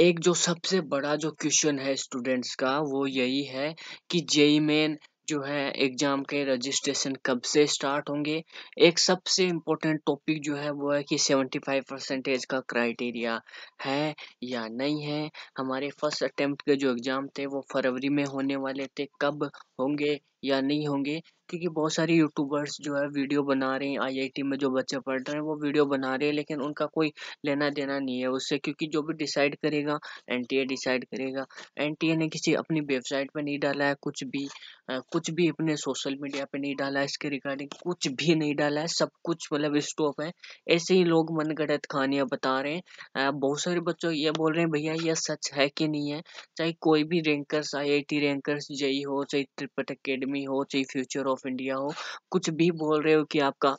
एक जो सबसे बड़ा जो क्वेश्चन है स्टूडेंट्स का वो यही है कि जेई मेन जो है एग्जाम के रजिस्ट्रेशन कब से स्टार्ट होंगे एक सबसे इम्पोर्टेंट टॉपिक जो है वो है कि 75 परसेंटेज का क्राइटेरिया है या नहीं है हमारे फर्स्ट अटेम्प्ट के जो एग्ज़ाम थे वो फरवरी में होने वाले थे कब होंगे या नहीं होंगे क्योंकि बहुत सारे यूट्यूबर्स जो है वीडियो बना रहे हैं आईआईटी में जो बच्चे पढ़ रहे हैं वो वीडियो बना रहे हैं लेकिन उनका कोई लेना देना नहीं है उससे क्योंकि जो भी डिसाइड करेगा एनटीए डिसाइड करेगा एनटीए ने किसी अपनी वेबसाइट पर नहीं डाला है कुछ भी आ, कुछ भी अपने सोशल मीडिया पर नहीं डाला है इसके रिगार्डिंग कुछ भी नहीं डाला है सब कुछ मतलब स्टॉप है ऐसे ही लोग मन गणत कहानियाँ बता रहे हैं बहुत सारे बच्चों ये बोल रहे हैं भैया यह सच है कि नहीं है चाहे कोई भी रैंकर्स आई रैंकर्स जई हो चाहे त्रिपट अकेडमी हो चाहे फ्यूचर ऑफ ऑफ इंडिया हो कुछ भी बोल रहे हो कि आपका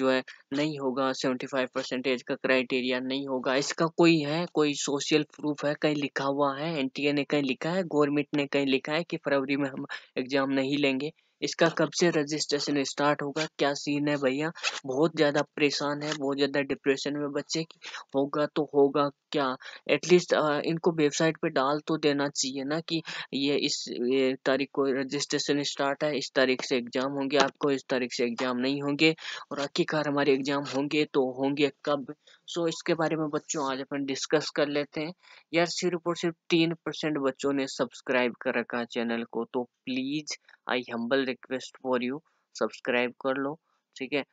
जो है नहीं होगा सेवेंटी फाइव परसेंटेज का क्राइटेरिया नहीं होगा इसका कोई है कोई सोशल प्रूफ है कहीं लिखा हुआ है एन ने कहीं लिखा है गवर्नमेंट ने कहीं लिखा है कि फरवरी में हम एग्जाम नहीं लेंगे इसका कब से रजिस्ट्रेशन स्टार्ट होगा क्या सीन है भैया बहुत ज़्यादा परेशान है बहुत ज़्यादा डिप्रेशन में बच्चे की होगा तो होगा क्या एटलीस्ट इनको वेबसाइट पे डाल तो देना चाहिए ना कि ये इस ये तारीख को रजिस्ट्रेशन स्टार्ट है इस तारीख से एग्ज़ाम होंगे आपको इस तारीख से एग्ज़ाम नहीं होंगे और आखिरकार हमारे एग्ज़ाम होंगे तो होंगे कब सो इसके बारे में बच्चों आज अपन डिस्कस कर लेते हैं यार सिर्फ और सिर्फ तीन परसेंट बच्चों ने सब्सक्राइब कर रखा है चैनल को तो please I humble request for you subscribe कर लो ठीक है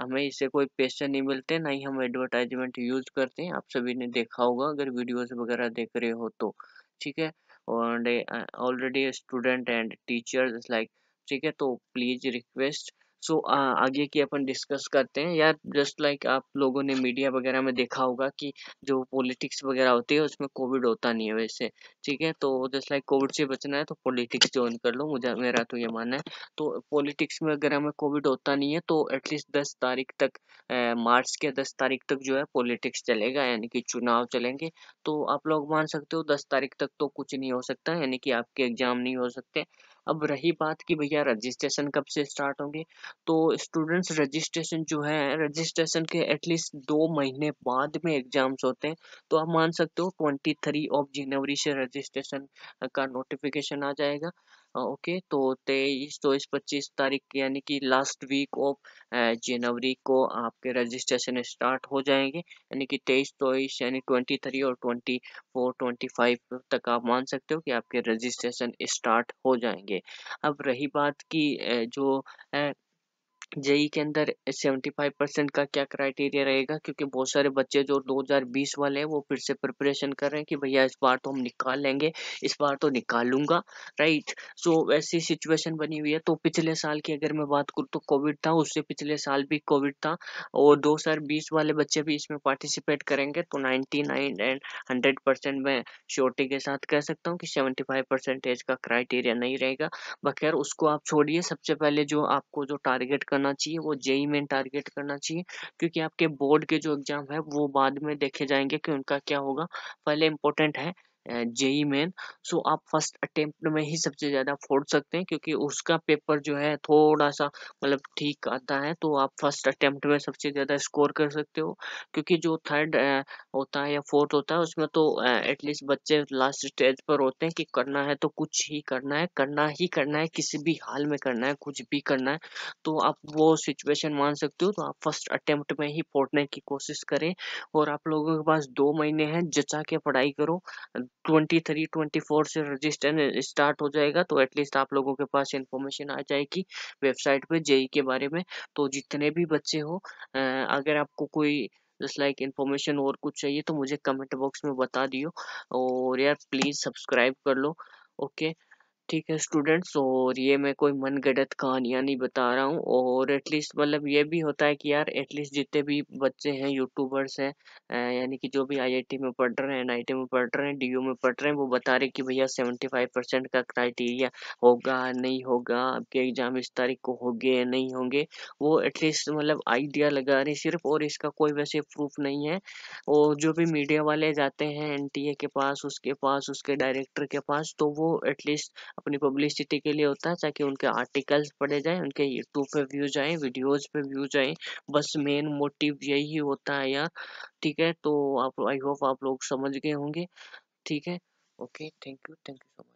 हमें इससे कोई पैसे नहीं मिलते ना ही हम एडवर्टाइजमेंट यूज करते हैं आप सभी ने देखा होगा अगर वीडियोस वगैरह देख रहे हो तो ठीक है और already student and teachers like ठीक है तो प्लीज रिक्वेस्ट सो so, आगे की अपन डिस्कस करते हैं यार जस्ट लाइक आप लोगों ने मीडिया वगैरह में देखा होगा कि जो पॉलिटिक्स वगैरह होती है उसमें कोविड होता नहीं है वैसे ठीक है तो जस्ट लाइक कोविड से बचना है तो पॉलिटिक्स ज्वाइन कर लो मुझे मेरा तो ये मानना है तो पॉलिटिक्स में अगर हमें कोविड होता नहीं है तो एटलीस्ट दस तारीख तक मार्च के दस तारीख तक जो है पॉलिटिक्स चलेगा यानी कि चुनाव चलेंगे तो आप लोग मान सकते हो दस तारीख तक तो कुछ नहीं हो सकता यानी कि आपके एग्जाम नहीं हो सकते अब रही बात कि भैया रजिस्ट्रेशन कब से स्टार्ट होंगे तो स्टूडेंट्स रजिस्ट्रेशन जो है रजिस्ट्रेशन के एटलीस्ट दो महीने बाद में एग्जाम्स होते हैं तो आप मान सकते हो ट्वेंटी थ्री ऑफ जनवरी से रजिस्ट्रेशन का नोटिफिकेशन आ जाएगा हाँ, ओके तो तेईस चौबीस पच्चीस तारीख यानी कि लास्ट वीक ऑफ जनवरी को आपके रजिस्ट्रेशन स्टार्ट हो जाएंगे यानी कि तेईस चौबीस यानी ट्वेंटी थ्री और ट्वेंटी फोर ट्वेंटी फाइव तक आप मान सकते हो कि आपके रजिस्ट्रेशन स्टार्ट हो जाएंगे अब रही बात की जो जेई के अंदर 75 परसेंट का क्या क्राइटेरिया रहेगा क्योंकि बहुत सारे बच्चे जो 2020 वाले हैं वो फिर से प्रिपरेशन कर रहे हैं कि भैया इस बार तो हम निकाल लेंगे इस बार तो निकालूंगा राइट सो so, ऐसी सिचुएशन बनी हुई है तो पिछले साल की अगर मैं बात करूँ तो कोविड था उससे पिछले साल भी कोविड था और दो वाले बच्चे भी इसमें पार्टिसिपेट करेंगे तो नाइन्टी एंड हंड्रेड मैं श्योरिटी के साथ कह सकता हूँ कि सेवेंटी परसेंटेज का क्राइटेरिया नहीं रहेगा बखैर उसको आप छोड़िए सबसे पहले जो आपको जो टारगेट करना चाहिए वो जेई में टारगेट करना चाहिए क्योंकि आपके बोर्ड के जो एग्जाम है वो बाद में देखे जाएंगे कि उनका क्या होगा पहले इंपॉर्टेंट है जेई मेन सो आप फर्स्ट अटेम्प्ट में ही सबसे ज़्यादा फोड़ सकते हैं क्योंकि उसका पेपर जो है थोड़ा सा मतलब ठीक आता है तो आप फर्स्ट अटेम्प्ट में सबसे ज़्यादा स्कोर कर सकते हो क्योंकि जो थर्ड होता है या फोर्थ होता है उसमें तो एटलीस्ट बच्चे लास्ट स्टेज पर होते हैं कि करना है तो कुछ ही करना है करना ही करना है किसी भी हाल में करना है कुछ भी करना है तो आप वो सिचुएशन मान सकते हो तो आप फर्स्ट अटेम्प्ट में ही फोड़ने की कोशिश करें और आप लोगों के पास दो महीने हैं जचा के पढ़ाई करो 23, 24 से रजिस्टर स्टार्ट हो जाएगा तो एटलीस्ट आप लोगों के पास इन्फॉर्मेशन आ जाएगी वेबसाइट पे जेई e के बारे में तो जितने भी बच्चे हो अगर आपको कोई जस्ट लाइक इन्फॉर्मेशन और कुछ चाहिए तो मुझे कमेंट बॉक्स में बता दियो और यार प्लीज़ सब्सक्राइब कर लो ओके ठीक है स्टूडेंट्स और ये मैं कोई मनगढ़ंत कहानियाँ नहीं बता रहा हूँ और एटलीस्ट मतलब ये भी होता है कि यार एटलीस्ट जितने भी बच्चे हैं यूट्यूबर्स हैं यानी कि जो भी आईआईटी में पढ़ रहे हैं एन में पढ़ रहे हैं डीयू में पढ़ रहे हैं वो बता रहे कि भैया सेवेंटी फाइव परसेंट का क्राइटेरिया होगा नहीं होगा आपके एग्ज़ाम इस तारीख को होंगे गए नहीं होंगे वो एटलीस्ट मतलब आइडिया लगा रहे सिर्फ और इसका कोई वैसे प्रूफ नहीं है और जो भी मीडिया वाले जाते हैं एन के पास उसके पास उसके डायरेक्टर के पास तो वो एटलीस्ट अपनी पब्लिसिटी के लिए होता है ताकि उनके आर्टिकल्स पढ़े जाएं उनके यूट्यूब पे व्यूज आए वीडियोज पे व्यूज आए बस मेन मोटिव यही होता है यार ठीक है तो आप आई होप आप लोग समझ गए होंगे ठीक है okay thank you thank you so much